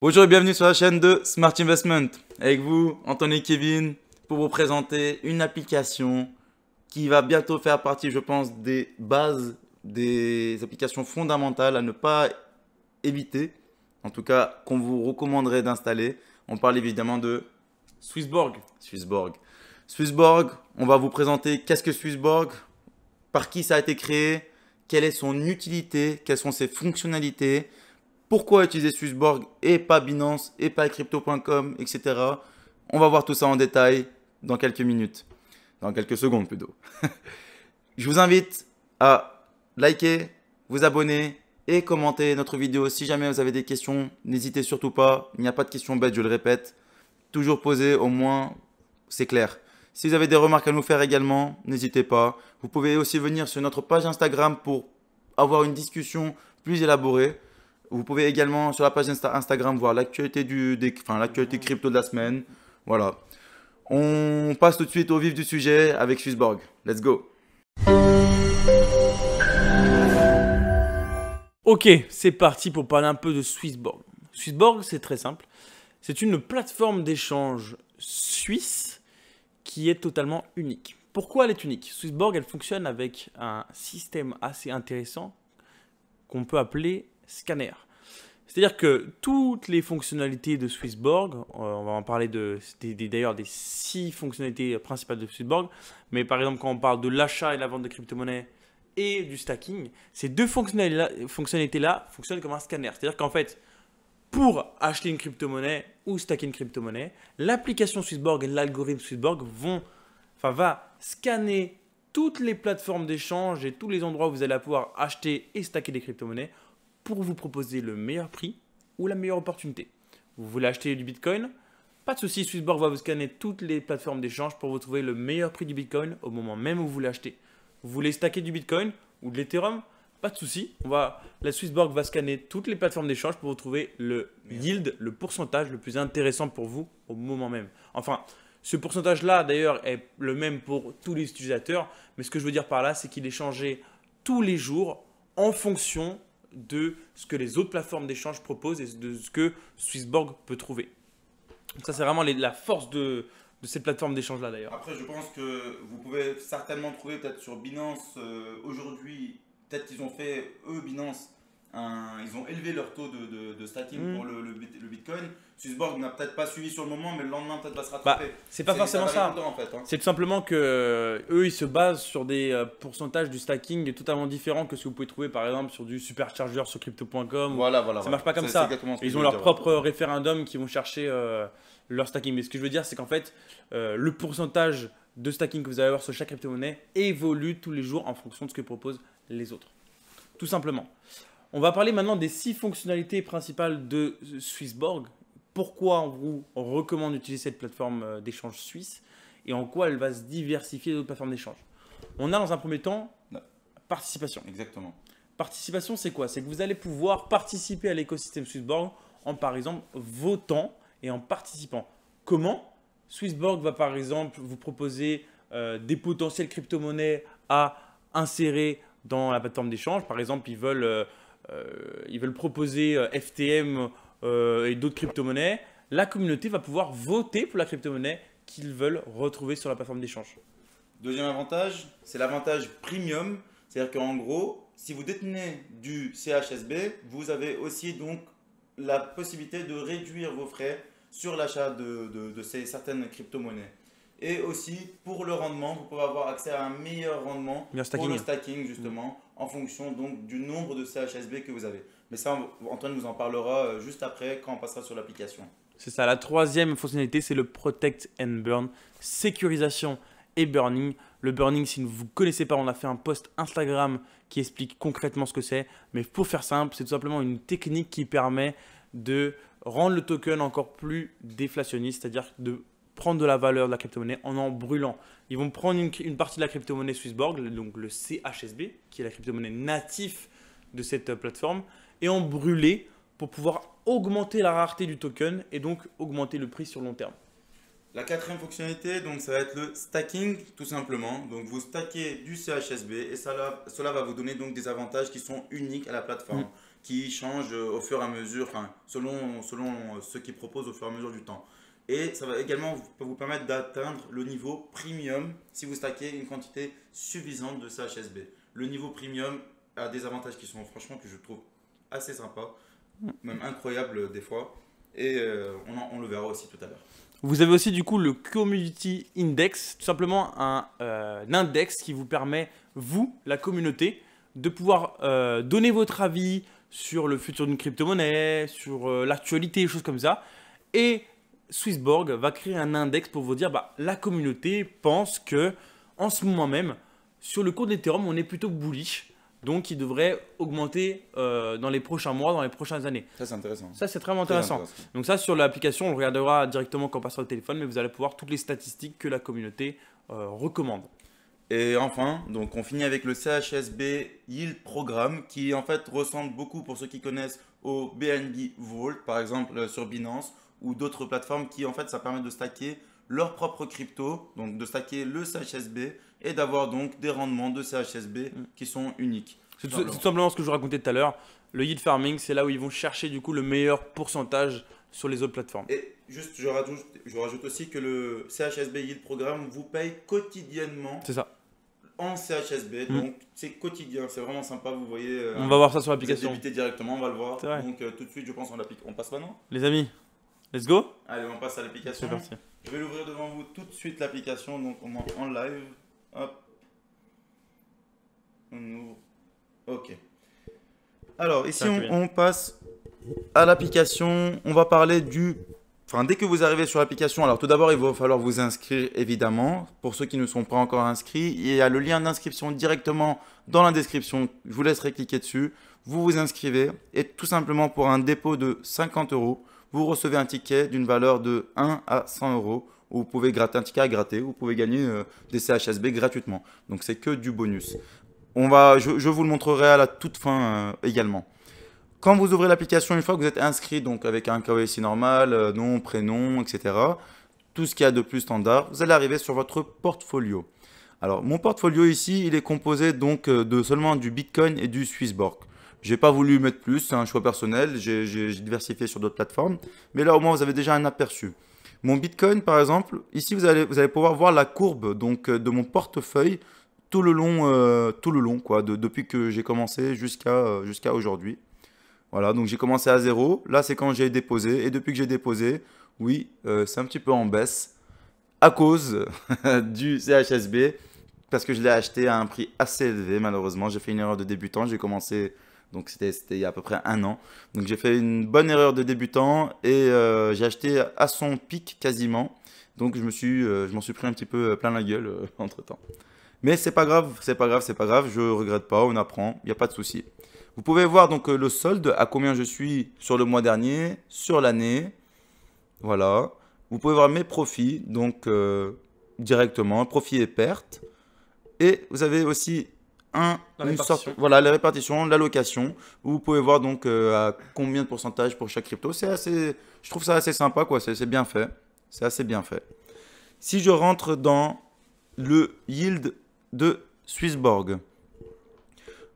Bonjour et bienvenue sur la chaîne de Smart Investment. Avec vous, Anthony Kevin, pour vous présenter une application qui va bientôt faire partie, je pense, des bases, des applications fondamentales à ne pas éviter, en tout cas qu'on vous recommanderait d'installer. On parle évidemment de Swissborg. Swissborg. Swissborg, on va vous présenter qu'est-ce que Swissborg, par qui ça a été créé, quelle est son utilité, quelles sont ses fonctionnalités, pourquoi utiliser Swissborg et pas Binance et pas crypto.com, etc. On va voir tout ça en détail dans quelques minutes. Dans quelques secondes plutôt. Je vous invite à liker, vous abonner et commenter notre vidéo. Si jamais vous avez des questions, n'hésitez surtout pas. Il n'y a pas de questions bêtes, je le répète. Toujours poser au moins, c'est clair. Si vous avez des remarques à nous faire également, n'hésitez pas. Vous pouvez aussi venir sur notre page Instagram pour avoir une discussion plus élaborée. Vous pouvez également sur la page Instagram voir l'actualité enfin, ah. crypto de la semaine. Voilà. On passe tout de suite au vif du sujet avec Swissborg. Let's go. Ok, c'est parti pour parler un peu de Swissborg. Swissborg, c'est très simple. C'est une plateforme d'échange suisse qui est totalement unique. Pourquoi elle est unique Swissborg, elle fonctionne avec un système assez intéressant qu'on peut appeler scanner. C'est-à-dire que toutes les fonctionnalités de Swissborg, euh, on va en parler de, d'ailleurs des six fonctionnalités principales de Swissborg, mais par exemple quand on parle de l'achat et la vente de crypto-monnaies et du stacking, ces deux fonctionnalités-là fonctionnent comme un scanner. C'est-à-dire qu'en fait, pour acheter une crypto-monnaie ou stacker une crypto-monnaie, l'application Swissborg et l'algorithme Swissborg vont, enfin, va scanner toutes les plateformes d'échange et tous les endroits où vous allez pouvoir acheter et stacker des crypto-monnaies pour vous proposer le meilleur prix ou la meilleure opportunité. Vous voulez acheter du Bitcoin Pas de souci, Swissborg va vous scanner toutes les plateformes d'échange pour vous trouver le meilleur prix du Bitcoin au moment même où vous l'achetez. Vous voulez stacker du Bitcoin ou de l'Ethereum Pas de souci, on va la Swissborg va scanner toutes les plateformes d'échange pour vous trouver le yield, le pourcentage le plus intéressant pour vous au moment même. Enfin, ce pourcentage-là, d'ailleurs, est le même pour tous les utilisateurs, mais ce que je veux dire par là, c'est qu'il est changé tous les jours en fonction de ce que les autres plateformes d'échange proposent et de ce que Swissborg peut trouver. Donc ça, c'est vraiment la force de, ces plateformes plateforme d'échange-là, d'ailleurs. Après, je pense que vous pouvez certainement trouver peut-être sur Binance euh, aujourd'hui, peut-être qu'ils ont fait, eux, Binance, ils ont élevé leur taux de, de, mm. pour le, le, Bitcoin. Suisseborg n'a peut-être pas suivi sur le moment, mais le lendemain, peut-être va se bah, rattraper. c'est pas forcément ça. Hein. C'est tout simplement que eux, ils se basent sur des euh, pourcentages du stacking totalement différents que ce que vous pouvez trouver, par exemple, sur du superchargeur sur crypto.com. Voilà, voilà. Ça marche pas comme ça. Ils ont leur propre référendum qui vont chercher euh, leur stacking. Mais ce que je veux dire, c'est qu'en fait, euh, le pourcentage de stacking que vous allez avoir sur chaque crypto-monnaie évolue tous les jours en fonction de ce que proposent les autres. Tout simplement. On va parler maintenant des six fonctionnalités principales de Swissborg. Pourquoi on vous recommande d'utiliser cette plateforme euh, d'échange suisse et en quoi elle va se diversifier d'autres plateformes d'échange. On a dans un premier temps participation. Exactement. Participation, c'est quoi C'est que vous allez pouvoir participer à l'écosystème Swissborg en par exemple votant et en participant. Comment Swissborg va par exemple vous proposer euh, des potentielles crypto-monnaies à insérer dans la plateforme d'échange. Par exemple, ils veulent euh, euh, ils veulent proposer euh, FTM euh, et d'autres crypto-monnaies, la communauté va pouvoir voter pour la crypto-monnaie qu'ils veulent retrouver sur la plateforme d'échange. Deuxième avantage, c'est l'avantage premium. C'est-à-dire qu'en gros, si vous détenez du CHSB, vous avez aussi donc la possibilité de réduire vos frais sur l'achat de, certaines crypto-monnaies. Et aussi pour le rendement, vous pouvez avoir accès à un meilleur rendement pour le stacking justement, en fonction donc du nombre de CHSB que vous avez. Mais ça, Antoine vous en parlera euh, juste après quand on passera sur l'application. C'est ça, la troisième fonctionnalité, c'est le Protect and Burn, sécurisation et burning. Le burning, si vous ne connaissez pas, on a fait un post Instagram qui explique concrètement ce que c'est. Mais pour faire simple, c'est tout simplement une technique qui permet de rendre le token encore plus déflationniste, c'est-à-dire de prendre de la valeur de la crypto-monnaie en en brûlant. Ils vont prendre une, partie de la crypto-monnaie Swissborg, donc le CHSB, qui est la crypto-monnaie natif de cette euh, plateforme, et en brûler pour pouvoir augmenter la rareté du token et donc augmenter le prix sur long terme. La quatrième fonctionnalité, donc, ça va être le stacking, tout simplement. Donc, vous stackez du CHSB et ça, cela va vous donner donc des avantages qui sont uniques à la plateforme, mm. qui changent euh, au fur et à mesure, selon, selon euh, ce qu'ils proposent au fur et à mesure du temps. Et ça va également vous permettre d'atteindre le niveau premium si vous stackez une quantité suffisante de CHSB. Le niveau premium a des avantages qui sont franchement que je trouve assez sympas, même incroyables des fois. Et euh, on, le verra aussi tout à l'heure. Vous avez aussi du coup le Community Index, tout simplement un, euh, index qui vous permet, vous, la communauté, de pouvoir euh, donner votre avis sur le futur d'une crypto-monnaie, sur l'actualité, choses comme ça. Et Swissborg va créer un index pour vous dire bah, la communauté pense que en ce moment même, sur le cours d'Ethereum, on est plutôt bullish. Donc, il devrait augmenter euh, dans les prochains mois, dans les prochaines années. Ça, c'est intéressant. Ça, c'est vraiment intéressant. Donc, ça, sur l'application, on le regardera directement quand on passera le téléphone, mais vous allez pouvoir toutes les statistiques que la communauté euh, recommande. Et enfin, donc on finit avec le CHSB Yield Programme qui en fait ressemble beaucoup pour ceux qui connaissent au BNB Vault, par exemple euh, sur Binance, ou d'autres plateformes qui en fait ça permet de stacker leur propre crypto, donc de stacker le CHSB et d'avoir donc des rendements de CHSB mm. qui sont uniques. C'est tout, simplement ce que je vous racontais tout à l'heure. Le yield farming, c'est là où ils vont chercher du coup le meilleur pourcentage sur les autres plateformes. Et juste, je rajoute, je rajoute aussi que le CHSB Yield Programme vous paye quotidiennement. C'est ça. En CHSB, mm. donc c'est quotidien, c'est vraiment sympa. Vous voyez. Euh, on va voir ça sur l'application. directement, on va le voir. Donc euh, tout de suite, je pense on l'applique. On passe maintenant. Les amis, Let's go Allez, on passe à l'application. Je vais l'ouvrir devant vous tout de suite l'application, donc on entre en live. Hop. On ouvre. Ok. Alors ici on, on, passe à l'application. On va parler du... Enfin, dès que vous arrivez sur l'application, alors tout d'abord, il va falloir vous inscrire évidemment. Pour ceux qui ne sont pas encore inscrits, il y a le lien d'inscription directement dans la description. Je vous laisserai cliquer dessus. Vous vous inscrivez et tout simplement pour un dépôt de 50 euros, vous recevez un ticket d'une valeur de 1 à 100 euros. vous pouvez gratter un ticket à gratter, vous pouvez gagner euh, des CHSB gratuitement. Donc c'est que du bonus. On va, je, vous le montrerai à la toute fin euh, également. Quand vous ouvrez l'application, une fois que vous êtes inscrit, donc avec un KYC normal, euh, nom, prénom, etc., tout ce qu'il y a de plus standard, vous allez arriver sur votre portfolio. Alors mon portfolio ici, il est composé donc de seulement du Bitcoin et du Swissborg. J'ai pas voulu mettre plus, c'est un choix personnel, j'ai diversifié sur d'autres plateformes. Mais là, au moins, vous avez déjà un aperçu. Mon Bitcoin, par exemple, ici, vous allez, vous allez pouvoir voir la courbe donc, euh, de mon portefeuille tout le long, euh, tout le long quoi, depuis que j'ai commencé euh, jusqu'à aujourd'hui. Voilà, donc j'ai commencé à zéro. Là, c'est quand j'ai déposé. Et depuis que j'ai déposé, oui, c'est un petit peu en baisse à cause du CHSB parce que je l'ai acheté à un prix assez élevé, malheureusement. J'ai fait une erreur de débutant. J'ai commencé donc c'était il y a à peu près un an. Donc j'ai fait une bonne erreur de débutant et euh, j'ai acheté à son pic quasiment. Donc je me suis, euh, je m'en suis pris un petit peu euh, plein la gueule entre temps. Mais c'est pas grave, c'est pas grave, c'est pas grave. Je regrette pas, on apprend, il n'y a pas de souci. Vous pouvez voir donc le solde à combien je suis sur le mois dernier, sur l'année. Voilà. Vous pouvez voir mes profits donc directement, profit et pertes. Et vous avez aussi une sorte, voilà, la répartition, l'allocation, vous pouvez voir donc euh, à combien de pourcentage pour chaque crypto. C'est assez, je trouve ça assez sympa, quoi. C'est bien fait. C'est assez bien fait. Si je rentre dans le yield de Swissborg.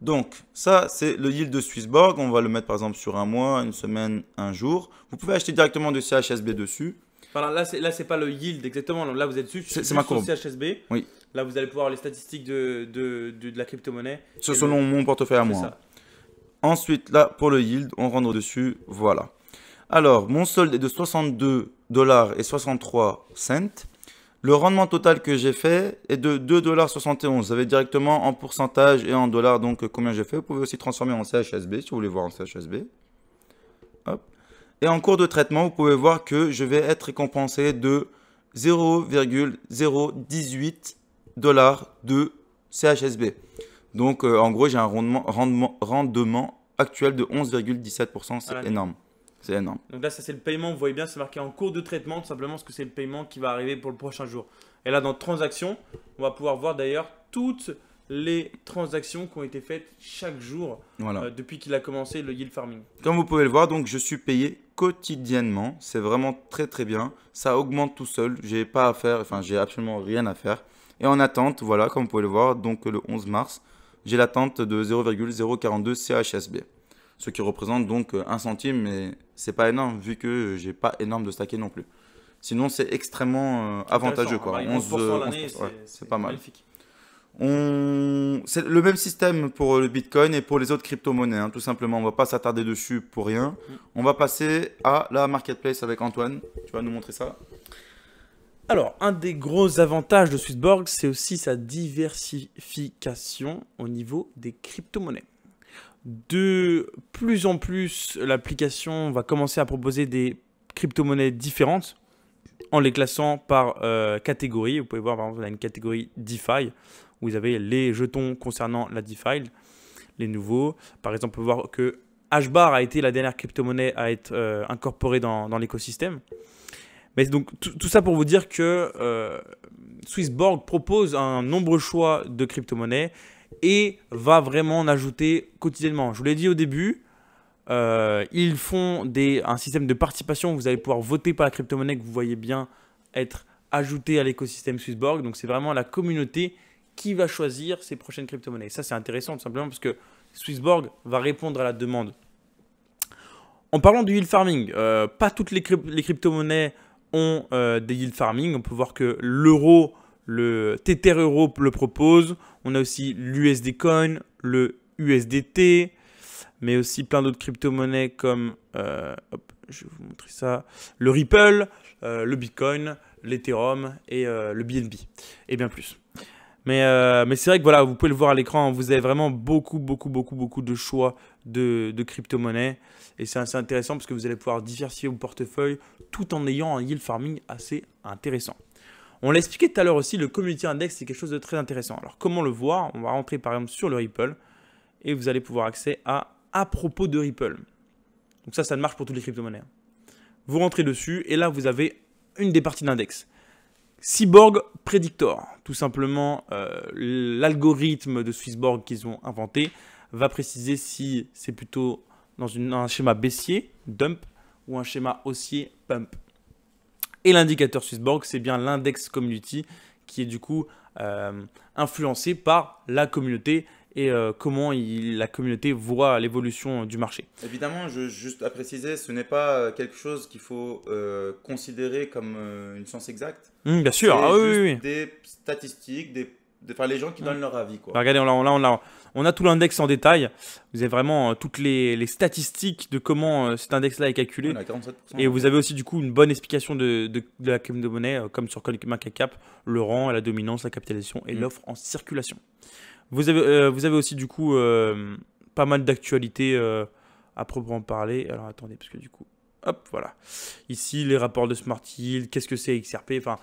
Donc, ça, c'est le yield de Swissborg. On va le mettre par exemple sur un mois, une semaine, un jour. Vous pouvez acheter directement du CHSB dessus là, c'est, là, pas le yield exactement. Là, vous êtes dessus. C'est, ma courbe. CHSB. Oui. Là, vous allez pouvoir les statistiques de, de, de, la crypto-monnaie. Ce selon mon portefeuille à moi. Ça. Hein. Ensuite, là, pour le yield, on rentre dessus. Voilà. Alors, mon solde est de 62 dollars et 63 cents. Le rendement total que j'ai fait est de 2,71$. Vous avez directement en pourcentage et en dollars, donc combien j'ai fait. Vous pouvez aussi transformer en CHSB si vous voulez voir en CHSB. Et en cours de traitement, vous pouvez voir que je vais être récompensé de 0,018 dollars de CHSB. Donc euh, en gros, j'ai un rendement, rendement, rendement, actuel de 11,17%. C'est énorme. C'est énorme. Donc là, ça c'est le paiement. Vous voyez bien, c'est marqué en cours de traitement, tout simplement parce que c'est le paiement qui va arriver pour le prochain jour. Et là, dans Transactions, on va pouvoir voir d'ailleurs toutes les transactions qui ont été faites chaque jour euh, depuis qu'il a commencé le yield farming. Comme vous pouvez le voir, donc je suis payé quotidiennement. C'est vraiment très très bien. Ça augmente tout seul. J'ai pas à faire, enfin j'ai absolument rien à faire. Et en attente, voilà, comme vous pouvez le voir, donc le 11 mars, j'ai l'attente de 0,042 CHSB. Ce qui représente donc un centime, mais c'est pas énorme vu que j'ai pas énorme de stacker non plus. Sinon, c'est extrêmement euh, avantageux. Quoi. 11, euh, c'est pas mal. Magnifique. On... C'est le même système pour euh, le Bitcoin et pour les autres crypto-monnaies, hein, tout simplement. On va pas s'attarder dessus pour rien. Mm. On va passer à la marketplace avec Antoine. Tu vas nous montrer ça alors, un des gros avantages de Swissborg, c'est aussi sa diversification au niveau des crypto-monnaies. De plus en plus, l'application va commencer à proposer des crypto-monnaies différentes en les classant par euh, catégorie. Vous pouvez voir, par exemple, on a une catégorie DeFi où vous avez les jetons concernant la DeFi, les nouveaux. Par exemple, on peut voir que Hbar a été la dernière crypto-monnaie à être euh, incorporée dans, l'écosystème. Mais donc tout ça pour vous dire que euh, Swissborg propose un nombreux choix de crypto-monnaies et va vraiment en ajouter quotidiennement. Je vous l'ai dit au début, euh, ils font un système de participation où vous allez pouvoir voter par la crypto-monnaie que vous voyez bien être ajoutée à l'écosystème Swissborg. Donc c'est vraiment la communauté qui va choisir ses prochaines crypto-monnaies. Ça, c'est intéressant tout simplement parce que Swissborg va répondre à la demande. En parlant du yield farming, euh, pas toutes les, crypto-monnaies ont euh, des yield farming. On peut voir que l'euro, le Tether Euro le propose. On a aussi l'USD Coin, le USDT, mais aussi plein d'autres crypto-monnaies comme, euh, je vous montrer ça, le Ripple, le Bitcoin, l'Ethereum et le BNB, et bien plus. Euh, mais, c'est vrai que voilà, vous pouvez le voir à l'écran, vous avez vraiment beaucoup, beaucoup, beaucoup, beaucoup de choix de, crypto-monnaies. Et c'est assez intéressant parce que vous allez pouvoir diversifier vos portefeuilles tout en ayant un yield farming assez intéressant. On l'a expliqué tout à l'heure aussi, le community index, c'est quelque chose de très intéressant. Alors comment le voir On va rentrer par exemple sur le Ripple et vous allez pouvoir accéder à à propos de Ripple. Donc ça, ça ne marche pour toutes les crypto-monnaies. Hein. Vous rentrez dessus et là, vous avez une des parties d'index. Cyborg Predictor, tout simplement euh, l'algorithme de Swissborg qu'ils ont inventé, va préciser si c'est plutôt dans un schéma baissier, dump, ou un schéma haussier, pump. Et l'indicateur Swissborg, c'est bien l'index community qui est du coup euh, influencé par la communauté et euh, comment la communauté voit l'évolution du marché. Évidemment, je, juste à préciser, ce n'est pas euh, quelque chose qu'il faut euh, considérer comme une science exacte. Hum, bien sûr, ah, juste des statistiques, des les gens qui hum. donnent leur avis. Bah, regardez, on a, on, on, tout l'index en détail. Vous avez vraiment toutes les, statistiques de comment cet index-là est calculé. et vous avez aussi du coup une bonne explication de, la de la de monnaie, comme sur CoinMarketCap, le rang, la dominance, la capitalisation et hum. l'offre en circulation. Vous avez, euh, vous avez aussi du coup euh, pas mal d'actualités euh, à proprement parler. Alors attendez, parce que du coup, hop, voilà. Ici, les rapports de Smart Yield, qu'est-ce que c'est XRP Enfin,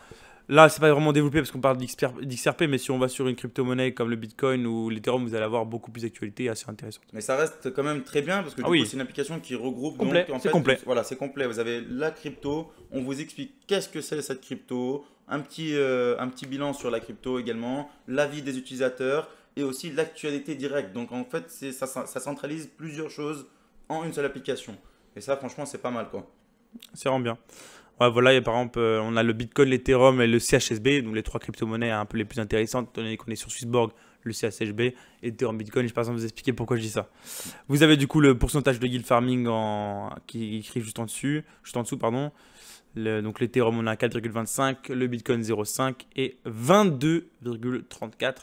là, c'est pas vraiment développé parce qu'on parle d'XRP, mais si on va sur une crypto-monnaie comme le Bitcoin ou l'Ethereum, vous allez avoir beaucoup plus d'actualités assez intéressantes. Mais ça reste quand même très bien parce que ah du oui. c'est une application qui regroupe. Complet, c'est complet. voilà, c'est complet. Vous avez la crypto, on vous explique qu'est-ce que c'est cette crypto, un petit, un petit bilan sur la crypto également, l'avis des utilisateurs et aussi l'actualité directe. Donc en fait, ça, ça centralise plusieurs choses en une seule application. Et ça, franchement, c'est pas mal quoi. C'est vraiment bien. Ouais, voilà, et par exemple, euh, on a le Bitcoin, l'Ethereum et le CHSB, donc les trois crypto-monnaies hein, un peu les plus intéressantes, donné qu'on est sur Swissborg, le CHSB, Ethereum, Bitcoin. Je par exemple vous expliquer pourquoi je dis ça. Vous avez du coup le pourcentage de yield farming en... qui est écrit juste en dessus, juste en dessous, pardon. donc l'Ethereum, on a 4,25, le Bitcoin 0,5 et 22,34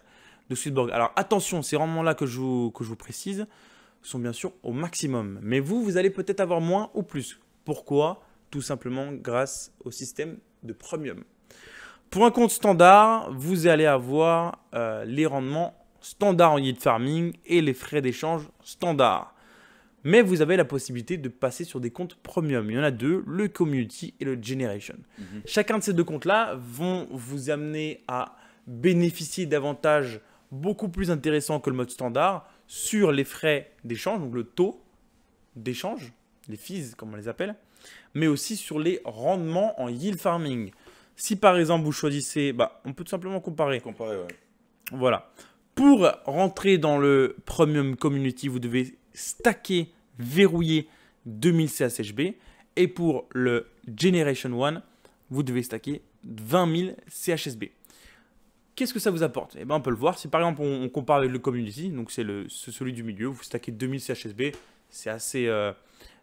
de Alors attention, ces rendements-là que je, vous, que je vous précise sont bien sûr au maximum. Mais vous, vous allez peut-être avoir moins ou plus. Pourquoi Tout simplement grâce au système de premium. Pour un compte standard, vous allez avoir euh, les rendements standard en yield farming et les frais d'échange standard. Mais vous avez la possibilité de passer sur des comptes premium. Il y en a deux, le community et le generation. Mhm. Chacun de ces deux comptes-là vont vous amener à bénéficier davantage beaucoup plus intéressant que le mode standard sur les frais d'échange, donc le taux d'échange, les fees comme on les appelle, mais aussi sur les rendements en yield farming. Si par exemple vous choisissez, bah, on peut tout simplement comparer. Voilà. Pour rentrer dans le Premium Community, vous devez stacker, verrouiller 2000 CHSB. Et pour le Generation one, vous devez stacker 20 000 CHSB. Qu'est-ce que ça vous apporte Et eh ben, on peut le voir. Si par exemple on, compare avec le community, donc c'est celui du milieu, vous stackez 2000 CHSB, c'est assez, euh,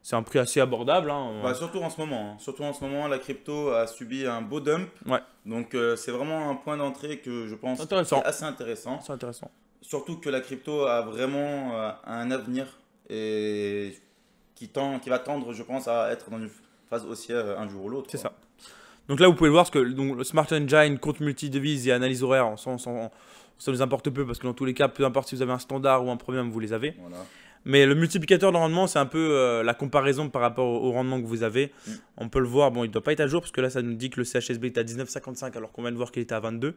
c'est un prix assez abordable. Hein. Bah, surtout en ce moment. Hein. Surtout en ce moment, la crypto a subi un beau dump. Ouais. Donc euh, c'est vraiment un point d'entrée que je pense assez intéressant. C'est intéressant. Surtout que la crypto a vraiment euh, un avenir et qui tend, qui va tendre, je pense, à être dans une phase haussière un jour ou l'autre. C'est ça. Donc là, vous pouvez voir, ce que le Smart Engine, compte multi-devise et analyse horaire, ça nous importe peu, parce que dans tous les cas, peu importe si vous avez un standard ou un premium, vous les avez. Mais le multiplicateur de rendement, c'est un peu euh, la comparaison par rapport au, rendement que vous avez. Mm. On peut le voir, bon, il ne doit pas être à jour, parce que là, ça nous dit que le CHSB est à 19,55, alors qu'on vient de voir qu'il était à 22.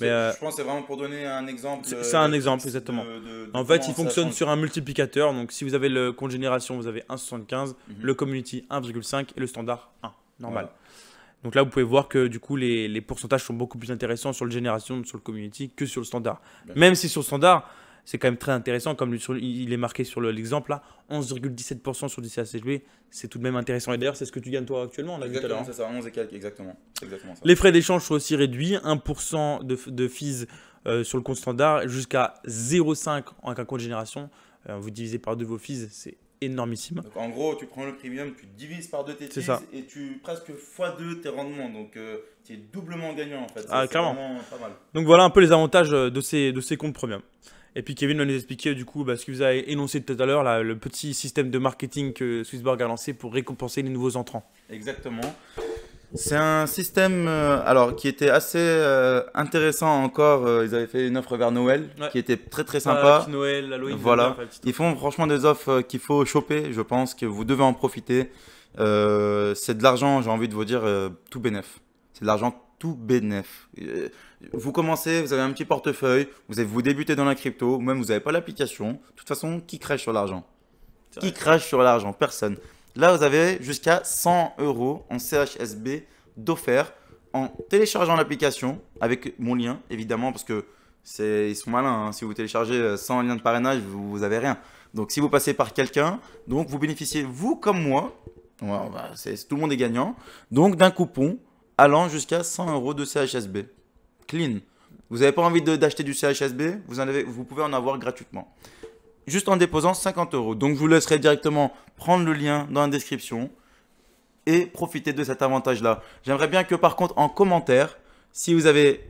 Mais, euh, je pense que c'est vraiment pour donner un exemple. C'est un euh, exemple, exactement. en fait, il fonctionne sur un multiplicateur. Donc, si vous avez le compte génération, vous avez 1,75, mhm. le community 1,5 et le standard 1, normal. Donc là, vous pouvez voir que du coup, les, pourcentages sont beaucoup plus intéressants sur le génération, sur le community que sur le standard. Même si sur le standard, c'est quand même très intéressant, comme il est marqué sur l'exemple là, 11,17% sur du c'est tout de même intéressant. Et d'ailleurs, c'est ce que tu gagnes toi actuellement, on a vu tout à l'heure. ça, 11 et quelques, exactement. Les frais d'échange sont aussi réduits, 1% de, de fees euh, sur le compte standard jusqu'à 0,5 en cas compte génération. Euh, vous divisez par deux vos fees, c'est énormissime. en gros, tu prends le premium, tu divises par deux tes tips et tu presque fois deux tes rendements. Donc euh, tu es doublement gagnant en fait. Ah, clairement. Pas mal. Donc voilà un peu les avantages euh, de ces, de ces comptes premium. Et puis Kevin va nous expliquer du coup bah, ce que vous avez énoncé tout à l'heure, le petit système de marketing que Swissborg a lancé pour récompenser les nouveaux entrants. Exactement. C'est un système euh, alors, qui était assez euh, intéressant encore. Euh, ils avaient fait une offre vers Noël qui était très très sympa. Noël, Halloween, voilà. Ils font franchement des offres qu'il faut choper. Je pense que vous devez en profiter. c'est de l'argent, j'ai envie de vous dire, tout bénef. C'est de l'argent tout bénef. Vous commencez, vous avez un petit portefeuille, vous, avez, vous débutez dans la crypto, ou même vous n'avez pas l'application. De toute façon, qui crache sur l'argent Qui crache sur l'argent Personne. Là, vous avez jusqu'à 100 euros en CHSB d'offert en téléchargeant l'application avec mon lien, évidemment, parce que ils sont malins. Hein. Si vous téléchargez euh, sans lien de parrainage, vous, n'avez rien. Donc, si vous passez par quelqu'un, donc vous bénéficiez, vous comme moi, c'est tout le monde est gagnant, donc d'un coupon allant jusqu'à 100 euros de CHSB. Clean. Vous n'avez pas envie d'acheter du CHSB, vous pouvez en avoir gratuitement juste en déposant 50 euros. Donc je vous laisserai directement prendre le lien dans la description et profiter de cet avantage-là. J'aimerais bien que par contre en commentaire, si vous avez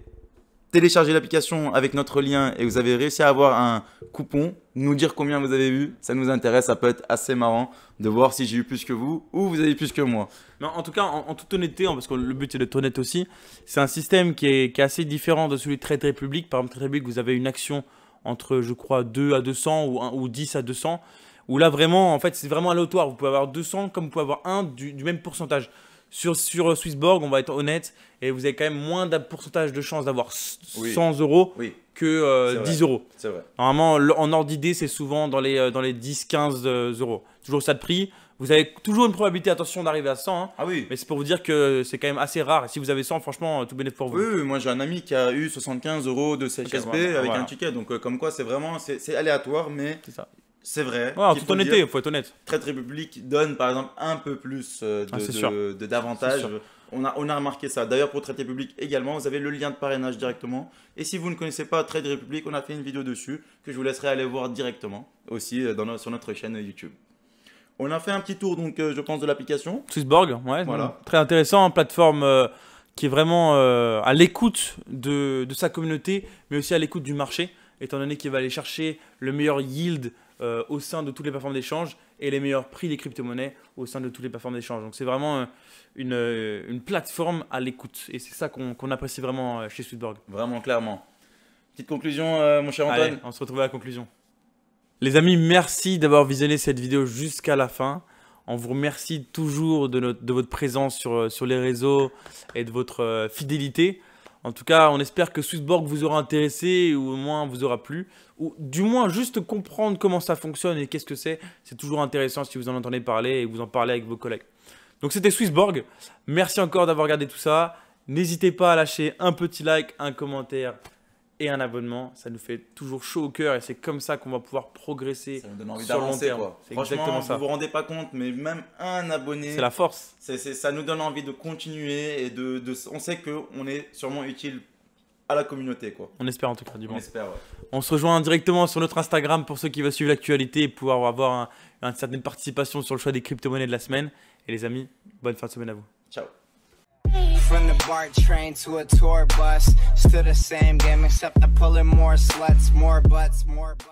téléchargé l'application avec notre lien et vous avez réussi à avoir un coupon, nous dire combien vous avez eu. ça nous intéresse, ça peut être assez marrant de voir si j'ai eu plus que vous ou vous avez eu plus que moi. Mais en tout cas, en, toute honnêteté, hein, parce que le but est d'être honnête aussi, c'est un système qui est, qui est, assez différent de celui de Trade Republic. Par exemple, Trade Republic, vous avez une action entre je crois 2 à 200 ou, ou 10 à 200, où là vraiment, en fait, c'est vraiment aléatoire. Vous pouvez avoir 200 comme vous pouvez avoir 1 du, même pourcentage. Sur, sur euh, Swissborg, on va être honnête, et vous avez quand même moins de pourcentage de chances d'avoir 100 euros que 10 euh, euros. Vrai. Normalement, en ordre d'idée, c'est souvent dans les, euh, dans les 10-15 euros. Toujours ça de prix. Vous avez toujours une probabilité, attention, d'arriver à 100. Hein. ah oui. Mais c'est pour vous dire que c'est quand même assez rare. Et si vous avez 100, franchement, tout bénéfice pour vous. Oui, moi j'ai un ami qui a eu 75 euros de CHSP avec un ticket. Donc, euh, comme quoi, c'est vraiment c'est aléatoire, mais c'est vrai. Ouais, en toute honnêteté, il faut être honnête. Trade République donne par exemple un peu plus euh, ah, de, davantage, On a, on remarqué ça. D'ailleurs, pour Trade Republic également, vous avez le lien de parrainage directement. Et si vous ne connaissez pas Trade République, on a fait une vidéo dessus que je vous laisserai aller voir directement aussi euh, dans sur notre chaîne YouTube. On a fait un petit tour, donc, euh, je pense, de l'application. Swissborg, ouais. Voilà. Très intéressant, plateforme euh, qui est vraiment euh, à l'écoute de, sa communauté, mais aussi à l'écoute du marché, étant donné qu'il va aller chercher le meilleur yield au sein de toutes les plateformes d'échange et les meilleurs prix des crypto-monnaies au sein de toutes les plateformes d'échange. Donc c'est vraiment une, plateforme à l'écoute, et c'est ça qu'on apprécie vraiment chez Swissborg. Vraiment, clairement. Petite conclusion, mon cher Antoine. on se retrouve à la conclusion. Les amis, merci d'avoir visionné cette vidéo jusqu'à la fin. On vous remercie toujours de, votre présence sur, euh, sur, les réseaux et de votre euh, fidélité. En tout cas, on espère que Swissborg vous aura intéressé ou au moins vous aura plu. Ou du moins, juste comprendre comment ça fonctionne et qu'est-ce que c'est. C'est toujours intéressant si vous en entendez parler et vous en parlez avec vos collègues. Donc c'était Swissborg. Merci encore d'avoir regardé tout ça. N'hésitez pas à lâcher un petit like, un commentaire et un abonnement. Ça nous fait toujours chaud au cœur et c'est comme ça qu'on va pouvoir progresser. Ça nous donne envie d'avancer. ça. Vous vous rendez pas compte, mais même un abonné. C'est la force. ça nous donne envie de continuer et de, on sait qu'on est sûrement utile à la communauté. quoi. On espère en tout cas du On, On se rejoint directement sur notre Instagram pour ceux qui veulent suivre l'actualité et pouvoir avoir une certaine participation sur le choix des crypto-monnaies de la semaine. Et les amis, bonne fin de semaine à vous. Ciao. From the BART train to a tour bus, still the same game except I'm pulling more sluts, more butts, more butts.